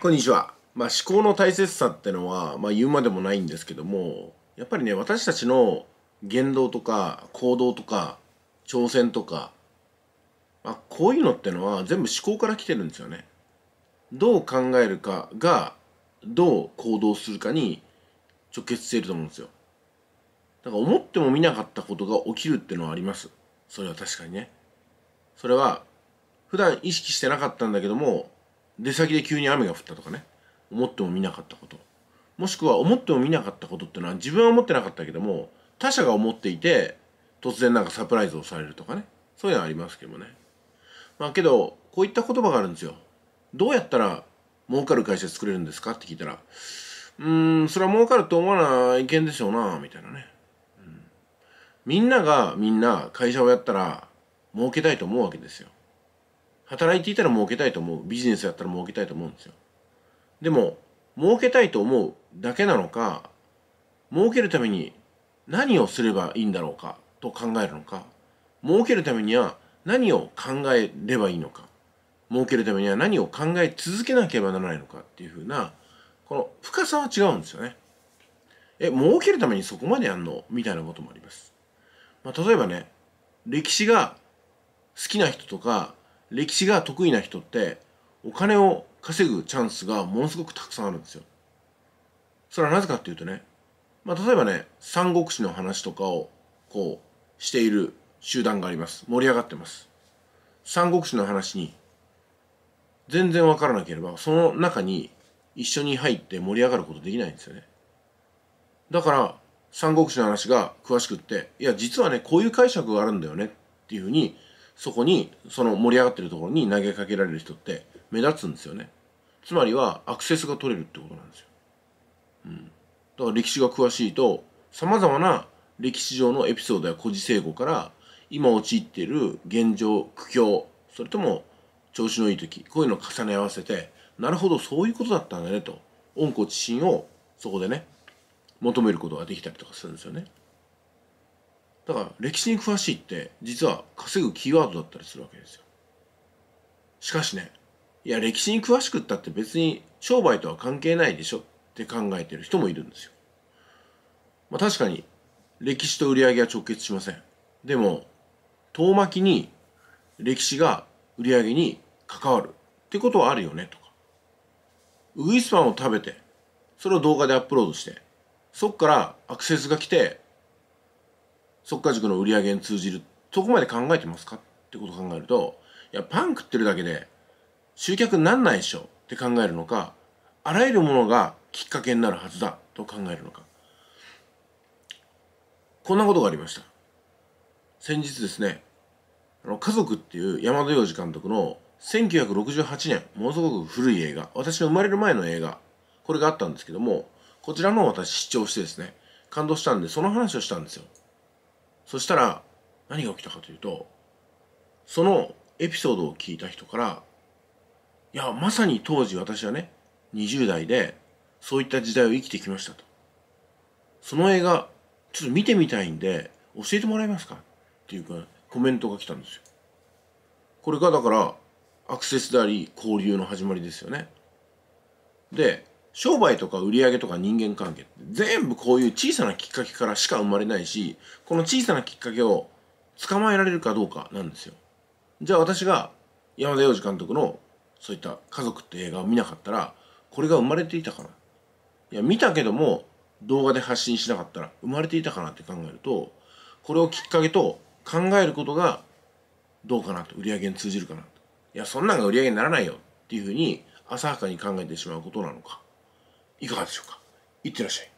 こんにちは。まあ、思考の大切さってのは、まあ、言うまでもないんですけども、やっぱりね、私たちの言動とか行動とか挑戦とか、まあ、こういうのってのは全部思考から来てるんですよね。どう考えるかが、どう行動するかに直結していると思うんですよ。だから思ってもみなかったことが起きるってのはあります。それは確かにね。それは、普段意識してなかったんだけども、出先で急に雨が降ったとかね思ってもみなかったこともしくは思ってもみなかったことっていうのは自分は思ってなかったけども他者が思っていて突然なんかサプライズをされるとかねそういうのはありますけどねまあけどこういった言葉があるんですよどうやったら儲かる会社作れるんですかって聞いたらうーんそれは儲かると思わないけんでしょうなみたいなね、うん、みんながみんな会社をやったら儲けたいと思うわけですよ働いていたら儲けたいと思うビジネスやったら儲けたいと思うんですよでも儲けたいと思うだけなのか儲けるために何をすればいいんだろうかと考えるのか儲けるためには何を考えればいいのか儲けるためには何を考え続けなければならないのかっていうふうなこの深さは違うんですよねえ儲けるためにそこまでやんのみたいなこともあります、まあ、例えばね歴史が好きな人とか歴史が得意な人ってお金を稼ぐチャンスがものすごくたくさんあるんですよ。それはなぜかっていうとね、まあ、例えばね三国志の話とかをこうしている集団があります盛り上がってます三国志の話に全然わからなければその中に一緒に入って盛り上がることできないんですよねだから三国志の話が詳しくっていや実はねこういう解釈があるんだよねっていうふうにそこにその盛り上がってるところに投げかけられる人って目立つんですよねつまりはアクセスが取れるってことなんですよ、うん、だから歴史が詳しいとさまざまな歴史上のエピソードや故事成語から今陥っている現状苦境それとも調子のいい時こういうのを重ね合わせてなるほどそういうことだったんだねと恩子知心をそこでね求めることができたりとかするんですよね。だから歴史に詳しいって実は稼ぐキーワードだったりするわけですよ。しかしね、いや歴史に詳しくったって別に商売とは関係ないでしょって考えてる人もいるんですよ。まあ確かに歴史と売り上げは直結しません。でも遠巻きに歴史が売り上げに関わるってことはあるよねとか。ウグイスパンを食べてそれを動画でアップロードしてそっからアクセスが来て速稼塾の売り上げに通じるそこまで考えてますかってことを考えるといやパン食ってるだけで集客になんないでしょって考えるのかあらゆるものがきっかけになるはずだと考えるのかこんなことがありました先日ですね「あの家族」っていう山田洋次監督の1968年ものすごく古い映画私が生まれる前の映画これがあったんですけどもこちらのを私視聴してですね感動したんでその話をしたんですよそしたら何が起きたかというとそのエピソードを聞いた人からいやまさに当時私はね20代でそういった時代を生きてきましたとその映画ちょっと見てみたいんで教えてもらえますかっていうかコメントが来たんですよこれがだからアクセスであり交流の始まりですよねで商売とか売り上げとか人間関係って全部こういう小さなきっかけからしか生まれないしこの小さなきっかけを捕まえられるかどうかなんですよじゃあ私が山田洋次監督のそういった「家族」って映画を見なかったらこれが生まれていたかないや見たけども動画で発信しなかったら生まれていたかなって考えるとこれをきっかけと考えることがどうかなと売り上げに通じるかなといやそんなんが売り上げにならないよっていうふうに浅はかに考えてしまうことなのかいかがでしょうかいってらっしゃい